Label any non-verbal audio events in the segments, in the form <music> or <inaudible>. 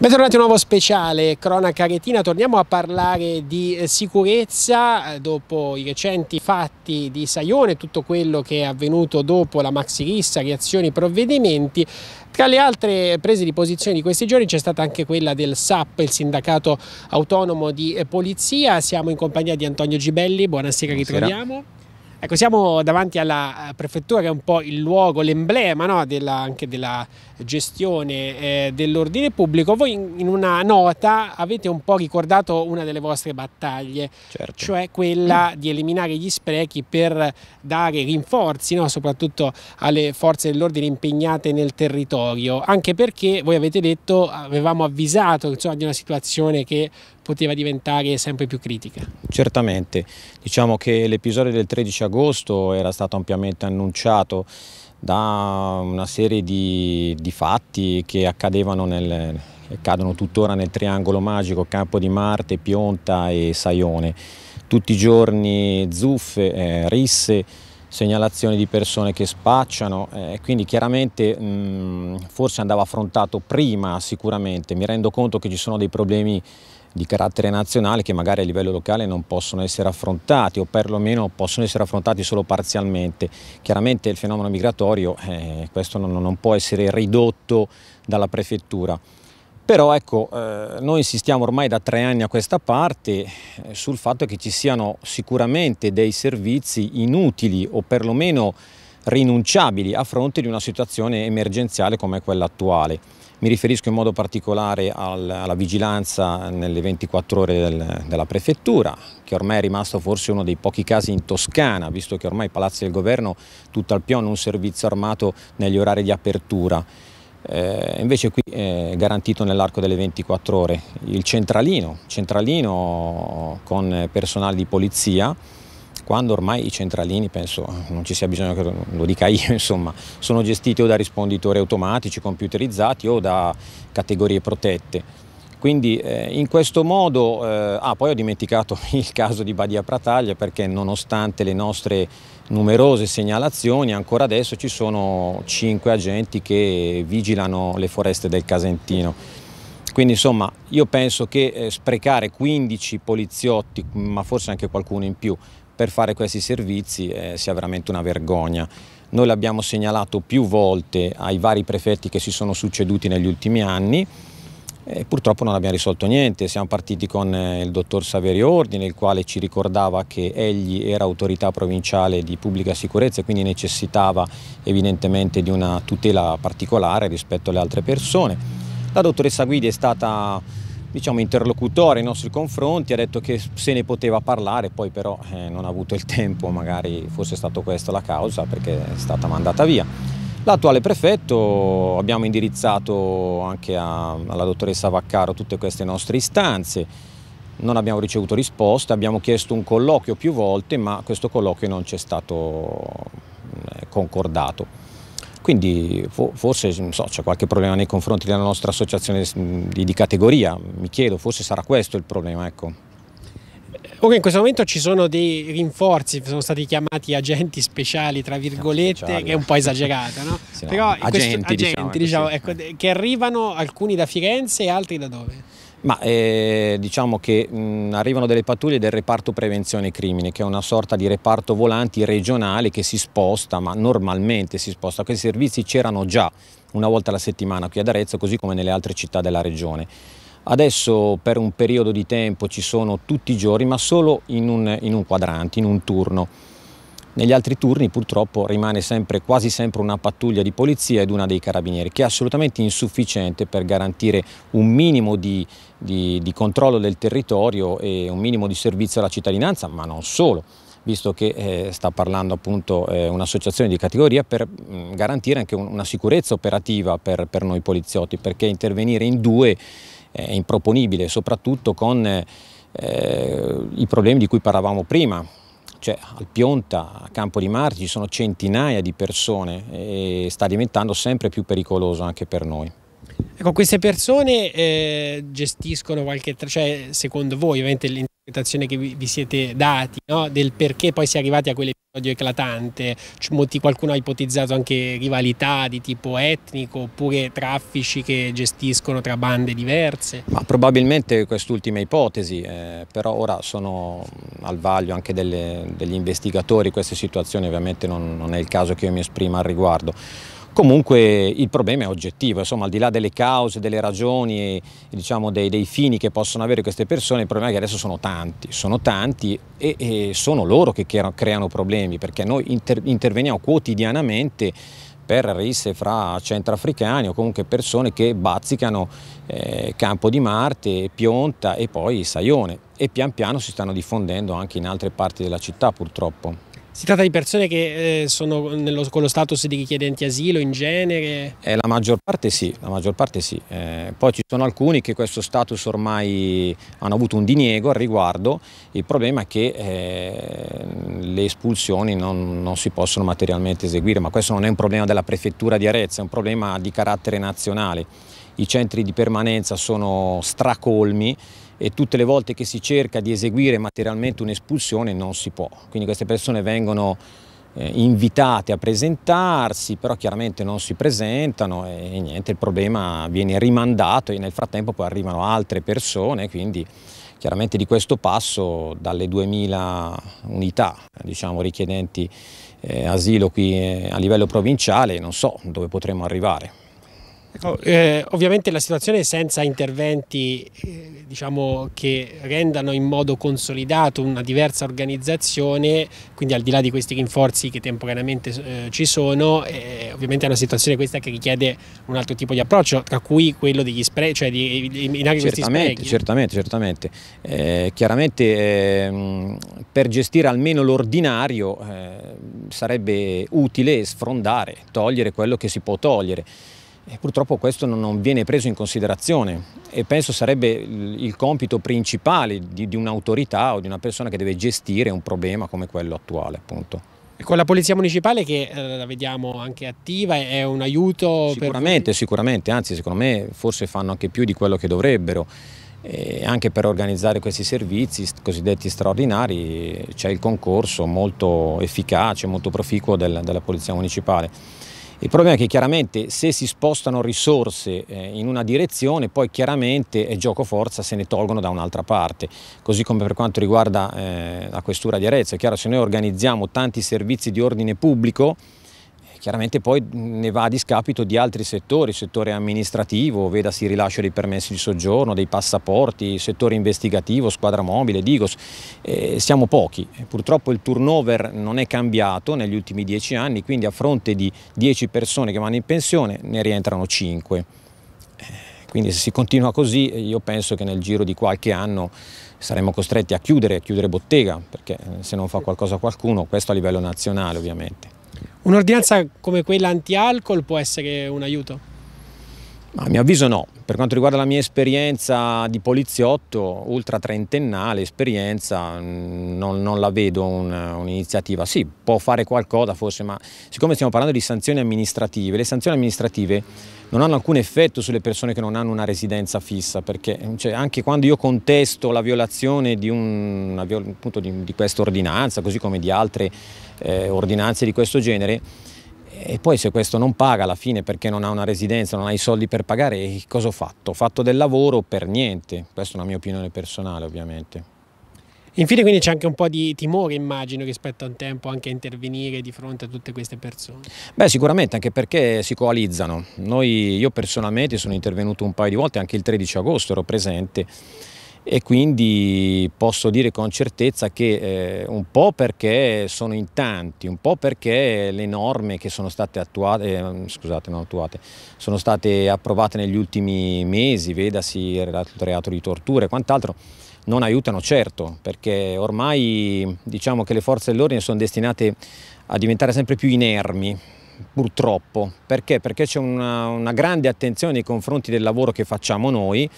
Bentornati a un nuovo speciale Cronaca Retina, torniamo a parlare di eh, sicurezza eh, dopo i recenti fatti di Saione, tutto quello che è avvenuto dopo la maxirissa, reazioni, provvedimenti. Tra le altre prese di posizione di questi giorni c'è stata anche quella del SAP, il sindacato autonomo di eh, polizia. Siamo in compagnia di Antonio Gibelli, buonasera, buonasera. ritroviamo. Ecco, siamo davanti alla eh, prefettura che è un po' il luogo, l'emblema no, anche della gestione eh, dell'ordine pubblico. Voi in, in, una nota avete un po' ricordato una delle vostre battaglie, certo. cioè quella mm. di eliminare gli sprechi per dare rinforzi no, soprattutto alle forze dell'ordine impegnate nel territorio, anche perché voi avete detto, avevamo avvisato insomma, di una situazione che poteva diventare sempre più critica. Certamente, diciamo che l'episodio del 13 agosto era stato ampiamente annunciato da una serie di, di fatti che accadevano nel, cadono tuttora nel triangolo magico Campo di Marte, Pionta e Saione. Tutti i giorni zuffe, eh, risse, segnalazioni di persone che spacciano, eh, quindi chiaramente mh, mm, forse andava affrontato prima sicuramente, mi rendo conto che ci sono dei problemi di carattere nazionale che magari a livello locale non possono essere affrontati o perlomeno possono essere affrontati solo parzialmente. Chiaramente il fenomeno migratorio eh, questo non, non può essere ridotto dalla prefettura. Però ecco, eh, noi insistiamo ormai da tre anni a questa parte eh, sul fatto che ci siano sicuramente dei servizi inutili o perlomeno rinunciabili a fronte di una situazione emergenziale come quella attuale. Mi riferisco in modo particolare al, alla vigilanza nelle 24 ore del, della prefettura, che ormai è rimasto forse uno dei pochi casi in Toscana, visto che ormai i palazzi del governo tutto al hanno un servizio armato negli orari di apertura. Eh, invece qui è eh, garantito nell'arco delle 24 ore. Il centralino, centralino con personale di polizia, quando ormai i centralini, penso non ci sia bisogno che lo dica io, <laughs> insomma, sono gestiti o da risponditori automatici, computerizzati o da categorie protette. Quindi eh, in questo modo, eh, ah poi ho dimenticato <laughs> il caso di Badia Prataglia perché nonostante le nostre numerose segnalazioni, ancora adesso ci sono cinque agenti che vigilano le foreste del Casentino. Quindi insomma io penso che eh, sprecare 15 poliziotti, ma forse anche qualcuno in più, per fare questi servizi eh, sia veramente una vergogna. Noi l'abbiamo segnalato più volte ai vari prefetti che si sono succeduti negli ultimi anni, e purtroppo non abbiamo risolto niente, siamo partiti con eh, il dottor Saverio Ordine, il quale ci ricordava che egli era autorità provinciale di pubblica sicurezza e quindi necessitava evidentemente di una tutela particolare rispetto alle altre persone. La dottoressa Guidi è stata diciamo, interlocutore nei nostri confronti, ha detto che se ne poteva parlare, poi però eh, non ha avuto il tempo, magari fosse stata questa la causa perché è stata mandata via. L'attuale prefetto abbiamo indirizzato anche a, alla dottoressa Vaccaro tutte queste nostre istanze, non abbiamo ricevuto risposte, abbiamo chiesto un colloquio più volte ma questo colloquio non ci è stato eh, concordato. Quindi forse so, c'è qualche problema nei confronti della nostra associazione di categoria, mi chiedo, forse sarà questo il problema. Ecco. Comunque in questo momento ci sono dei rinforzi, sono stati chiamati agenti speciali, tra virgolette, speciali. che è un po' esagerato, no? <laughs> sì, no. Però agenti, questo, agenti diciamo, diciamo, ecco, che arrivano alcuni da Firenze e altri da dove? Ma eh, diciamo che mh, arrivano delle pattuglie del reparto prevenzione crimine, che è una sorta di reparto volanti regionale che si sposta, ma normalmente si sposta. Questi servizi c'erano già una volta alla settimana qui ad Arezzo, così come nelle altre città della regione. Adesso per un periodo di tempo ci sono tutti i giorni, ma solo in un, in un quadrante, in un turno. Negli altri turni purtroppo rimane sempre, quasi sempre una pattuglia di polizia ed una dei carabinieri, che è assolutamente insufficiente per garantire un minimo di, di, di controllo del territorio e un minimo di servizio alla cittadinanza, ma non solo visto che eh, sta parlando appunto eh, un'associazione di categoria per mh, mm, garantire anche un, una sicurezza operativa per, per noi poliziotti, perché intervenire in due è improponibile, soprattutto con eh, i problemi di cui parlavamo prima. Cioè, al Pionta, a Campo di Marte, ci sono centinaia di persone e sta diventando sempre più pericoloso anche per noi. Ecco, queste persone eh, gestiscono qualche, cioè secondo voi ovviamente interpretazione che vi, siete dati no? del perché poi si è arrivati a quell'episodio eclatante. Molti, qualcuno ha ipotizzato anche rivalità di tipo etnico oppure traffici che gestiscono tra bande diverse. Ma probabilmente quest'ultima ipotesi, eh, però ora sono al vaglio anche delle, degli investigatori queste situazioni, ovviamente non, non è il caso che io mi esprima al riguardo. Comunque il problema è oggettivo, insomma al di là delle cause, delle ragioni e diciamo, dei, dei, fini che possono avere queste persone, il problema è che adesso sono tanti, sono tanti e, e sono loro che creano problemi perché noi inter interveniamo quotidianamente per risse fra centrafricani o comunque persone che bazzicano eh, Campo di Marte, Pionta e poi Saione e pian piano si stanno diffondendo anche in altre parti della città purtroppo. Si tratta di persone che eh, sono nello, con lo status di richiedenti asilo in genere? Eh, la maggior parte sì, la maggior parte sì. Eh, poi ci sono alcuni che questo status ormai hanno avuto un diniego al riguardo, il problema è che eh, le espulsioni non, non, si possono materialmente eseguire, ma questo non è un problema della prefettura di Arezzo, è un problema di carattere nazionale i centri di permanenza sono stracolmi e tutte le volte che si cerca di eseguire materialmente un'espulsione non si può. Quindi queste persone vengono eh, invitate a presentarsi, però chiaramente non si presentano e, e niente, il problema viene rimandato e nel frattempo poi arrivano altre persone, quindi chiaramente di questo passo dalle 2000 unità diciamo, richiedenti eh, asilo qui eh, a livello provinciale non so dove potremo arrivare. Ecco, eh, ovviamente la situazione senza interventi eh, diciamo, che rendano in modo consolidato una diversa organizzazione, quindi al di là di questi rinforzi che temporaneamente eh, ci sono, eh, ovviamente è una situazione questa che richiede un altro tipo di approccio, tra cui quello degli sprechi, cioè di eliminare questi sprechi. Certamente, certamente. Eh, chiaramente ehm, per gestire almeno l'ordinario eh, sarebbe utile sfrondare, togliere quello che si può togliere. E purtroppo questo non viene preso in considerazione e penso sarebbe il compito principale di, di un'autorità o di una persona che deve gestire un problema come quello attuale appunto. Con la Polizia Municipale che eh, la vediamo anche attiva, è un aiuto? Sicuramente, per... sicuramente, anzi secondo me forse fanno anche più di quello che dovrebbero. E anche per organizzare questi servizi cosiddetti straordinari c'è il concorso molto efficace, molto proficuo del, della Polizia Municipale. Il problema è che chiaramente se si spostano risorse eh, in una direzione, poi chiaramente è eh, gioco forza se ne tolgono da un'altra parte, così come per quanto riguarda eh, la questura di Arezzo. È chiaro, se noi organizziamo tanti servizi di ordine pubblico, Chiaramente poi ne va a discapito di altri settori, settore amministrativo, vedasi il rilascio dei permessi di soggiorno, dei passaporti, settore investigativo, squadra mobile, Digos. Eh, siamo pochi. Purtroppo il turnover non è cambiato negli ultimi dieci anni, quindi a fronte di dieci persone che vanno in pensione ne rientrano cinque. Eh, quindi se si continua così io penso che nel giro di qualche anno saremo costretti a chiudere, a chiudere bottega, perché eh, se non fa qualcosa qualcuno, questo a livello nazionale ovviamente. Un'ordinanza come quella anti-alcol può essere un aiuto? A mio avviso no, per quanto riguarda la mia esperienza di poliziotto, ultra trentennale esperienza, mm, non, non la vedo un'iniziativa. sì, può fare qualcosa forse, ma siccome stiamo parlando di sanzioni amministrative, le sanzioni amministrative non hanno alcun effetto sulle persone che non hanno una residenza fissa, perché mm, cioè, anche quando io contesto la violazione di, un, appunto, di, di questa ordinanza, così come di altre eh, ordinanze di questo genere, e poi se questo non paga alla fine perché non ha una residenza, non ha i soldi per pagare, eh, cosa ho fatto? Ho fatto del lavoro per niente, questa è una mia opinione personale ovviamente. Infine quindi c'è anche un po' di timore immagino rispetto a un tempo anche a intervenire di fronte a tutte queste persone. Beh sicuramente anche perché si coalizzano. Noi, io personalmente sono intervenuto un paio di volte, anche il 13 agosto ero presente e quindi posso dire con certezza che eh, un po' perché sono in tanti, un po' perché le norme che sono state attuate, eh, scusate, non attuate, sono state approvate negli ultimi mesi, vedasi il reato di tortura e quant'altro, non aiutano certo, perché ormai diciamo che le forze dell'ordine sono destinate a diventare sempre più inermi, purtroppo. Perché? Perché c'è una, una grande attenzione nei confronti del lavoro che facciamo noi,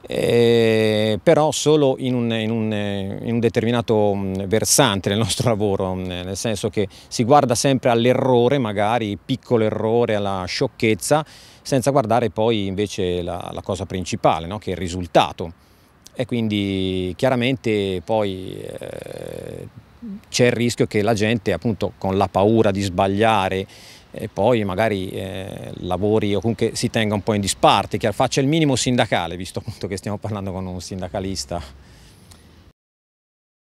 eh, però solo in un, in, un, in un, determinato mm, versante del nostro <laughs> lavoro, mm, nel senso che si guarda sempre all'errore, magari piccolo errore, alla sciocchezza, senza guardare poi invece la, la cosa principale, no? che è il risultato. E quindi chiaramente poi eh, c'è il rischio che la gente appunto con la paura di sbagliare, e poi magari eh, lavori o comunque si tenga un po' in disparte, che faccia il minimo sindacale, visto appunto che stiamo parlando con un sindacalista